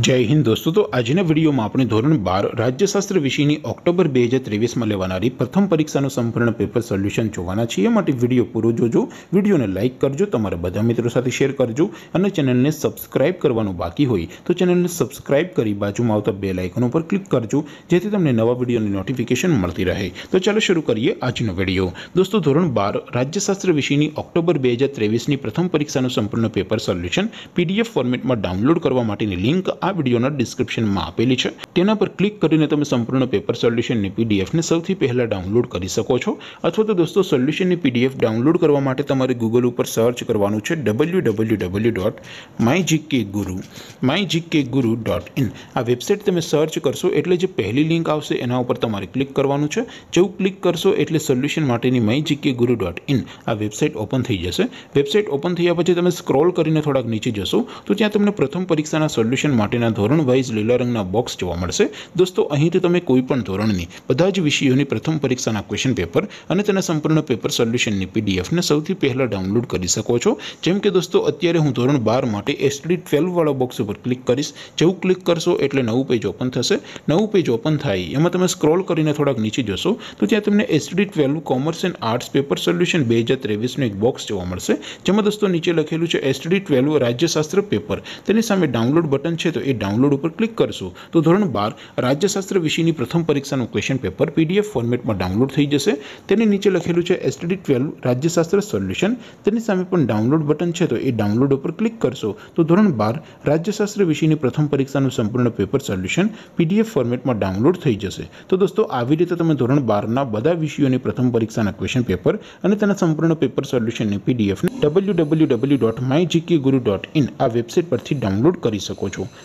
જય હિન્દ દોસ્તો તો આજના વિડીયોમાં આપણે ધોરણ બાર રાજ્યશાસ્ત્ર વિષયની ઓક્ટોબર બે હજાર ત્રેવીસમાં લેવાનારી પ્રથમ પરીક્ષાનું સંપૂર્ણ પેપર સોલ્યુશન જોવાના છીએ માટે વિડીયો પૂરો જોજો વિડીયોને લાઇક કરજો તમારા બધા મિત્રો સાથે શેર કરજો અને ચેનલને સબસ્ક્રાઇબ કરવાનું બાકી હોય તો ચેનલને સબસ્ક્રાઇબ કરી બાજુમાં આવતા બે લાઇકન ઉપર ક્લિક કરજો જેથી તમને નવા વિડીયોની નોટિફિકેશન મળતી રહે તો ચાલો શરૂ કરીએ આજનો વિડીયો દોસ્તો ધોરણ બાર રાજ્યશાસ્ત્ર વિષયની ઓક્ટોબર બે હજાર ત્રેવીસની પ્રથમ પરીક્ષાનું સંપૂર્ણ પેપર સોલ્યુશન પીડીએફ ફોર્મેટમાં ડાઉનલોડ કરવા માટેની લિંક આ વિડિયોના ડિસ્ક્રિપ્શનમાં આપેલી છે તેના પર ક્લિક કરીને તમે સંપૂર્ણ પેપર સોલ્યુશનની પીડીએફ ને સૌથી પહેલા ડાઉનલોડ કરી શકો છો અથવા તો દોસ્તો સોલ્યુશનની પીડીએફ ડાઉનલોડ કરવા માટે તમારે Google ઉપર સર્ચ કરવાનું છે www.mygkguru mygkguru.in આ વેબસાઈટ તમે સર્ચ કરશો એટલે જે પહેલી લિંક આવશે તેના ઉપર તમારે ક્લિક કરવાનું છે જેઉ ક્લિક કરશો એટલે સોલ્યુશન માટેની mygkguru.in આ વેબસાઈટ ઓપન થઈ જશે વેબસાઈટ ઓપન થયા પછી તમે સ્ક્રોલ કરીને થોડક નીચે જશો તો ત્યાં તમને પ્રથમ પરીક્ષાના સોલ્યુશન ના ધોરણ વાઇઝ લીલા રંગના બોક્સ જોવા મળશે દોસ્તો અહીંથી તમે કોઈ પણ ધોરણની બધા જ વિષયોની પ્રથમ પરીક્ષાના ક્વેશ્ચન પેપર અને તેના સંપૂર્ણ પેપર સોલ્યુશનની પીડીએફ ને સૌથી પહેલા ડાઉનલોડ કરી શકો છો જેમ કે દોસ્તો અત્યારે હું ધોરણ 12 માટે STD 12 વાળો બોક્સ ઉપર ક્લિક કરશો જેવું ક્લિક કરશો એટલે નવું પેજ ઓપન થશે નવું પેજ ઓપન થાય એમાં તમે સ્ક્રોલ કરીને થોડક નીચે જોશો તો ત્યાં તમને STD 12 નું commerce and arts paper solution 2023 નું એક બોક્સ જોવા મળશે જેમ કે દોસ્તો નીચે લખેલું છે STD 12 રાજ્યશાસ્ત્ર પેપર તેની સામે ડાઉનલોડ બટન છે એ ડાઉનલોડ ઉપર ક્લિક કરશો તો ધોરણ 12 રાજ્યશાસ્ત્ર વિષયની પ્રથમ પરીક્ષાનું ક્વેશ્ચન પેપર પીડીએફ ફોર્મેટમાં ડાઉનલોડ થઈ જશે તેની નીચે લખેલું છે STD 12 રાજ્યશાસ્ત્ર સોલ્યુશન તેની સામે પણ ડાઉનલોડ બટન છે તો એ ડાઉનલોડ ઉપર ક્લિક કરશો તો ધોરણ 12 રાજ્યશાસ્ત્ર વિષયની પ્રથમ પરીક્ષાનું સંપૂર્ણ પેપર સોલ્યુશન પીડીએફ ફોર્મેટમાં ડાઉનલોડ થઈ જશે તો દોસ્તો આવી રીતે તમે ધોરણ 12 ના બધા વિષયોની પ્રથમ પરીક્ષાના ક્વેશ્ચન પેપર અને તેના સંપૂર્ણ પેપર સોલ્યુશનને પીડીએફ ને www.mygkguru.in આ વેબસાઈટ પરથી ડાઉનલોડ કરી શકો છો